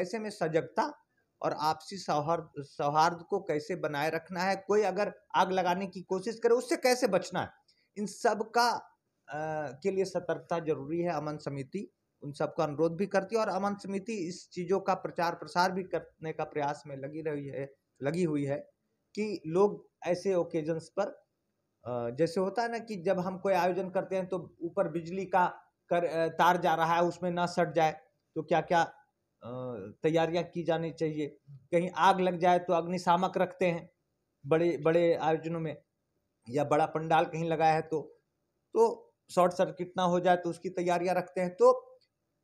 ऐसे में सजगता और आपसी सौहार्द सौहार्द को कैसे बनाए रखना है कोई अगर आग लगाने की कोशिश करे उससे कैसे बचना है इन सब का आ, के लिए सतर्कता जरूरी है अमन समिति उन सबका अनुरोध भी करती है और अमन समिति इस चीज़ों का प्रचार प्रसार भी करने का प्रयास में लगी रही है लगी हुई है कि लोग ऐसे ओकेजन्स पर जैसे होता है ना कि जब हम कोई आयोजन करते हैं तो ऊपर बिजली का कर तार जा रहा है उसमें ना सट जाए तो क्या क्या तैयारियां की जानी चाहिए कहीं आग लग जाए तो अग्निशामक रखते हैं बड़े बड़े आयोजनों में या बड़ा पंडाल कहीं लगाया है तो तो शॉर्ट सर्किट ना हो जाए तो उसकी तैयारियां रखते हैं तो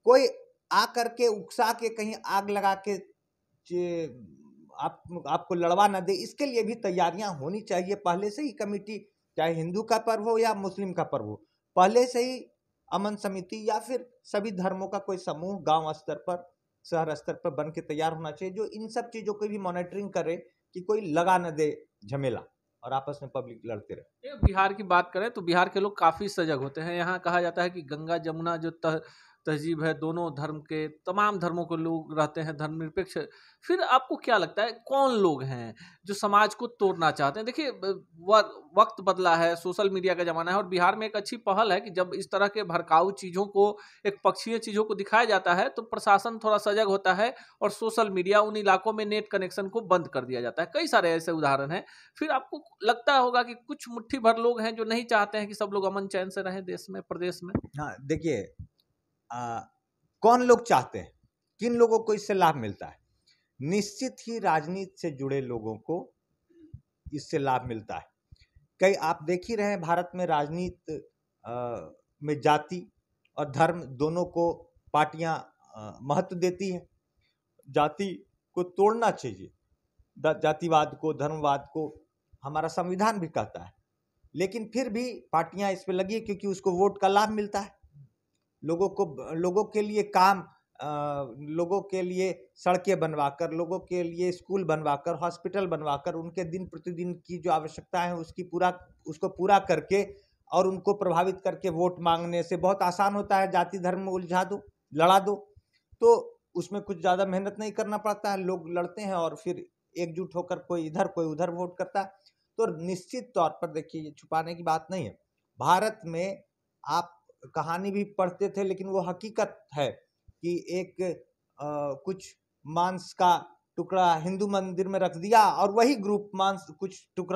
कोई आ करके उकसा के कहीं आग लगा के आप आपको लड़वा ना दे इसके लिए भी तैयारियां होनी चाहिए पहले से ही कमेटी चाहे हिंदू का पर्व हो या मुस्लिम का पर्व हो पहले से ही अमन समिति या फिर सभी धर्मों का कोई समूह गांव स्तर पर शहर स्तर पर बन के तैयार होना चाहिए जो इन सब चीज़ों की भी मॉनिटरिंग करे कि कोई लगा न दे झमेला और आपस में पब्लिक लड़ते रहे बिहार की बात करें तो बिहार के लोग काफ़ी सजग होते हैं यहाँ कहा जाता है कि गंगा जमुना जो तह तहजीब है दोनों धर्म के तमाम धर्मों के लोग रहते हैं धर्मनिरपेक्ष फिर आपको क्या लगता है कौन लोग हैं जो समाज को तोड़ना चाहते हैं देखिए वक्त बदला है सोशल मीडिया का ज़माना है और बिहार में एक अच्छी पहल है कि जब इस तरह के भड़काऊ चीज़ों को एक पक्षीय चीज़ों को दिखाया जाता है तो प्रशासन थोड़ा सजग होता है और सोशल मीडिया उन इलाकों में नेट कनेक्शन को बंद कर दिया जाता है कई सारे ऐसे उदाहरण हैं फिर आपको लगता होगा कि कुछ मुट्ठी भर लोग हैं जो नहीं चाहते हैं कि सब लोग अमन चैन से रहें देश में प्रदेश में हाँ देखिए कौन लोग चाहते हैं किन लोगों को इससे लाभ मिलता है निश्चित ही राजनीति से जुड़े लोगों को इससे लाभ मिलता है कई आप देख ही रहे हैं भारत में राजनीति में जाति और धर्म दोनों को पार्टियां महत्व देती हैं जाति को तोड़ना चाहिए जातिवाद को धर्मवाद को हमारा संविधान भी कहता है लेकिन फिर भी पार्टियां इस पर लगी क्योंकि उसको वोट का लाभ मिलता है लोगों को लोगों के लिए काम लोगों के लिए सड़कें बनवाकर लोगों के लिए स्कूल बनवाकर हॉस्पिटल बनवाकर उनके दिन प्रतिदिन की जो आवश्यकता है उसकी पूरा उसको पूरा करके और उनको प्रभावित करके वोट मांगने से बहुत आसान होता है जाति धर्म में उलझा दो लड़ा दो तो उसमें कुछ ज़्यादा मेहनत नहीं करना पड़ता है लोग लड़ते हैं और फिर एकजुट होकर कोई इधर कोई उधर वोट करता है तो निश्चित तौर पर देखिए ये छुपाने की बात नहीं है भारत में आप कहानी भी पढ़ते थे लेकिन वो हकीकत है कि एक आ, कुछ मांस का टुकड़ा हिंदू मंदिर में रख दिया और वही ग्रुप मांस कुछ टुकड़ा